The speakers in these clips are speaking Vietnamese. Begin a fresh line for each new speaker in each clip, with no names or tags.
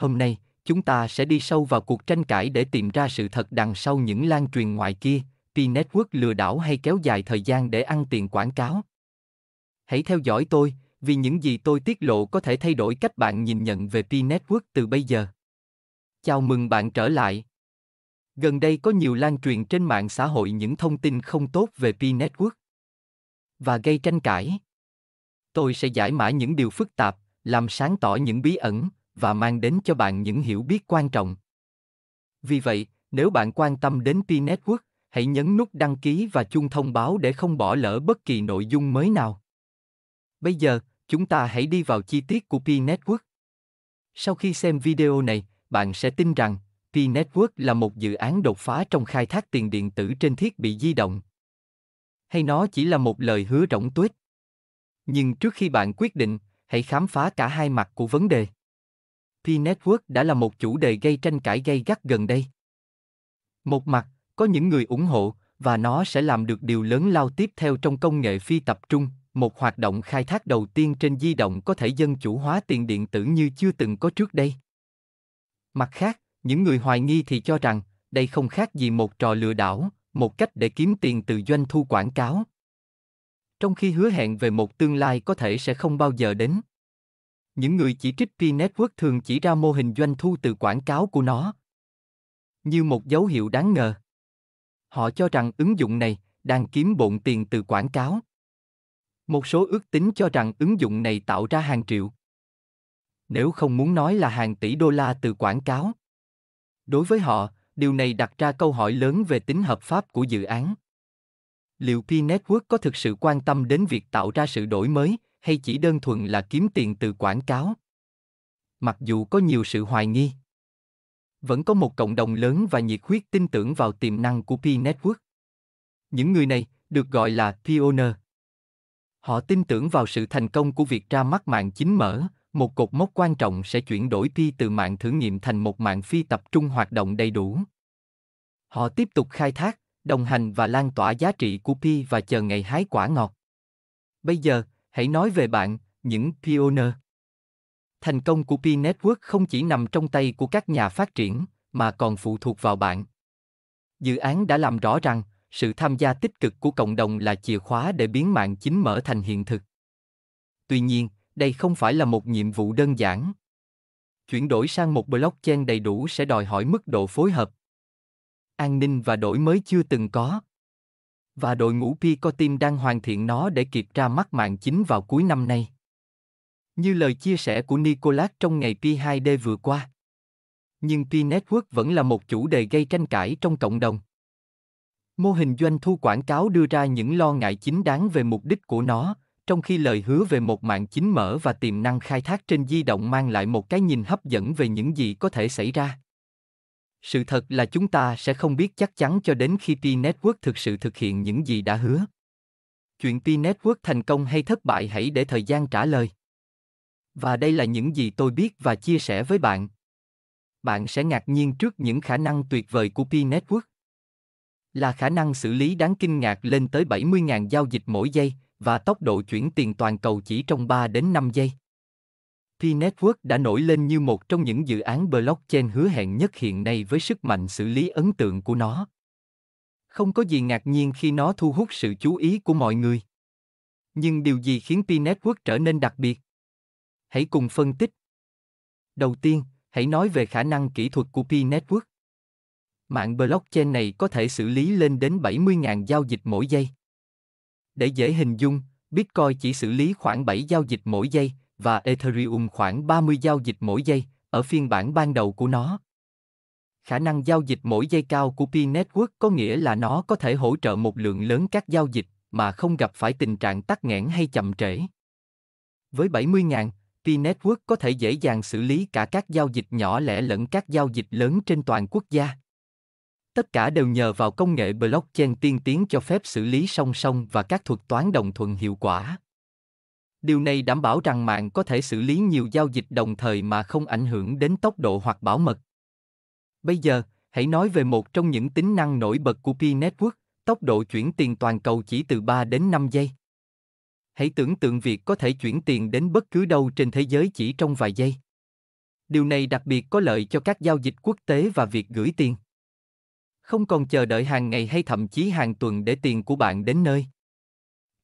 Hôm nay, chúng ta sẽ đi sâu vào cuộc tranh cãi để tìm ra sự thật đằng sau những lan truyền ngoài kia, P-Network lừa đảo hay kéo dài thời gian để ăn tiền quảng cáo. Hãy theo dõi tôi, vì những gì tôi tiết lộ có thể thay đổi cách bạn nhìn nhận về P-Network từ bây giờ. Chào mừng bạn trở lại. Gần đây có nhiều lan truyền trên mạng xã hội những thông tin không tốt về P-Network và gây tranh cãi. Tôi sẽ giải mã những điều phức tạp, làm sáng tỏ những bí ẩn, và mang đến cho bạn những hiểu biết quan trọng. Vì vậy, nếu bạn quan tâm đến P-Network, hãy nhấn nút đăng ký và chuông thông báo để không bỏ lỡ bất kỳ nội dung mới nào. Bây giờ, chúng ta hãy đi vào chi tiết của P-Network. Sau khi xem video này, bạn sẽ tin rằng P-Network là một dự án đột phá trong khai thác tiền điện tử trên thiết bị di động. Hay nó chỉ là một lời hứa rỗng tuếch? Nhưng trước khi bạn quyết định, hãy khám phá cả hai mặt của vấn đề. P-Network đã là một chủ đề gây tranh cãi gay gắt gần đây. Một mặt, có những người ủng hộ, và nó sẽ làm được điều lớn lao tiếp theo trong công nghệ phi tập trung, một hoạt động khai thác đầu tiên trên di động có thể dân chủ hóa tiền điện tử như chưa từng có trước đây. Mặt khác, những người hoài nghi thì cho rằng, đây không khác gì một trò lừa đảo, một cách để kiếm tiền từ doanh thu quảng cáo. Trong khi hứa hẹn về một tương lai có thể sẽ không bao giờ đến. Những người chỉ trích P Network thường chỉ ra mô hình doanh thu từ quảng cáo của nó. Như một dấu hiệu đáng ngờ. Họ cho rằng ứng dụng này đang kiếm bộn tiền từ quảng cáo. Một số ước tính cho rằng ứng dụng này tạo ra hàng triệu. Nếu không muốn nói là hàng tỷ đô la từ quảng cáo. Đối với họ, điều này đặt ra câu hỏi lớn về tính hợp pháp của dự án liệu P Network có thực sự quan tâm đến việc tạo ra sự đổi mới hay chỉ đơn thuần là kiếm tiền từ quảng cáo? Mặc dù có nhiều sự hoài nghi, vẫn có một cộng đồng lớn và nhiệt huyết tin tưởng vào tiềm năng của P Network. Những người này được gọi là pioneer. Họ tin tưởng vào sự thành công của việc ra mắt mạng chính mở, một cột mốc quan trọng sẽ chuyển đổi Pi từ mạng thử nghiệm thành một mạng phi tập trung hoạt động đầy đủ. Họ tiếp tục khai thác đồng hành và lan tỏa giá trị của Pi và chờ ngày hái quả ngọt. Bây giờ, hãy nói về bạn, những pioneer. Thành công của Pi Network không chỉ nằm trong tay của các nhà phát triển, mà còn phụ thuộc vào bạn. Dự án đã làm rõ rằng, sự tham gia tích cực của cộng đồng là chìa khóa để biến mạng chính mở thành hiện thực. Tuy nhiên, đây không phải là một nhiệm vụ đơn giản. Chuyển đổi sang một blockchain đầy đủ sẽ đòi hỏi mức độ phối hợp, an ninh và đổi mới chưa từng có. Và đội ngũ Picotin đang hoàn thiện nó để kịp ra mắt mạng chính vào cuối năm nay. Như lời chia sẻ của Nicolas trong ngày P2D vừa qua. Nhưng P-Network vẫn là một chủ đề gây tranh cãi trong cộng đồng. Mô hình doanh thu quảng cáo đưa ra những lo ngại chính đáng về mục đích của nó, trong khi lời hứa về một mạng chính mở và tiềm năng khai thác trên di động mang lại một cái nhìn hấp dẫn về những gì có thể xảy ra sự thật là chúng ta sẽ không biết chắc chắn cho đến khi P-Network thực sự thực hiện những gì đã hứa. Chuyện P-Network thành công hay thất bại hãy để thời gian trả lời. Và đây là những gì tôi biết và chia sẻ với bạn. Bạn sẽ ngạc nhiên trước những khả năng tuyệt vời của P-Network. Là khả năng xử lý đáng kinh ngạc lên tới 70.000 giao dịch mỗi giây và tốc độ chuyển tiền toàn cầu chỉ trong 3 đến 5 giây. P Network đã nổi lên như một trong những dự án blockchain hứa hẹn nhất hiện nay với sức mạnh xử lý ấn tượng của nó. Không có gì ngạc nhiên khi nó thu hút sự chú ý của mọi người. Nhưng điều gì khiến P Network trở nên đặc biệt? Hãy cùng phân tích. Đầu tiên, hãy nói về khả năng kỹ thuật của P Network. Mạng blockchain này có thể xử lý lên đến 70.000 giao dịch mỗi giây. Để dễ hình dung, Bitcoin chỉ xử lý khoảng 7 giao dịch mỗi giây, và Ethereum khoảng 30 giao dịch mỗi giây ở phiên bản ban đầu của nó. Khả năng giao dịch mỗi giây cao của Pi Network có nghĩa là nó có thể hỗ trợ một lượng lớn các giao dịch mà không gặp phải tình trạng tắc nghẽn hay chậm trễ. Với 70.000, Pi Network có thể dễ dàng xử lý cả các giao dịch nhỏ lẻ lẫn các giao dịch lớn trên toàn quốc gia. Tất cả đều nhờ vào công nghệ blockchain tiên tiến cho phép xử lý song song và các thuật toán đồng thuận hiệu quả điều này đảm bảo rằng mạng có thể xử lý nhiều giao dịch đồng thời mà không ảnh hưởng đến tốc độ hoặc bảo mật. Bây giờ, hãy nói về một trong những tính năng nổi bật của P-Network, tốc độ chuyển tiền toàn cầu chỉ từ 3 đến 5 giây. Hãy tưởng tượng việc có thể chuyển tiền đến bất cứ đâu trên thế giới chỉ trong vài giây. Điều này đặc biệt có lợi cho các giao dịch quốc tế và việc gửi tiền. Không còn chờ đợi hàng ngày hay thậm chí hàng tuần để tiền của bạn đến nơi.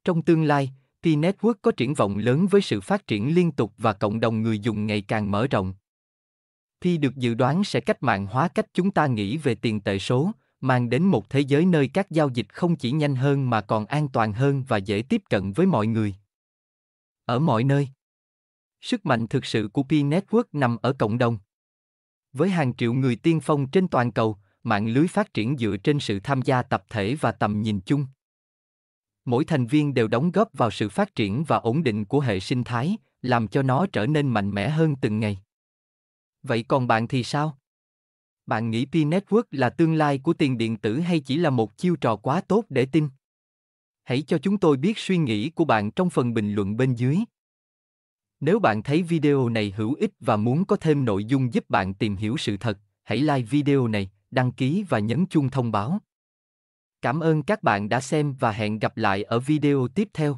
Trong tương lai, Network có triển vọng lớn với sự phát triển liên tục và cộng đồng người dùng ngày càng mở rộng. Pi được dự đoán sẽ cách mạng hóa cách chúng ta nghĩ về tiền tệ số, mang đến một thế giới nơi các giao dịch không chỉ nhanh hơn mà còn an toàn hơn và dễ tiếp cận với mọi người. Ở mọi nơi. Sức mạnh thực sự của Pi Network nằm ở cộng đồng. Với hàng triệu người tiên phong trên toàn cầu, mạng lưới phát triển dựa trên sự tham gia tập thể và tầm nhìn chung mỗi thành viên đều đóng góp vào sự phát triển và ổn định của hệ sinh thái làm cho nó trở nên mạnh mẽ hơn từng ngày vậy còn bạn thì sao bạn nghĩ p network là tương lai của tiền điện tử hay chỉ là một chiêu trò quá tốt để tin hãy cho chúng tôi biết suy nghĩ của bạn trong phần bình luận bên dưới nếu bạn thấy video này hữu ích và muốn có thêm nội dung giúp bạn tìm hiểu sự thật hãy like video này đăng ký và nhấn chuông thông báo Cảm ơn các bạn đã xem và hẹn gặp lại ở video tiếp theo.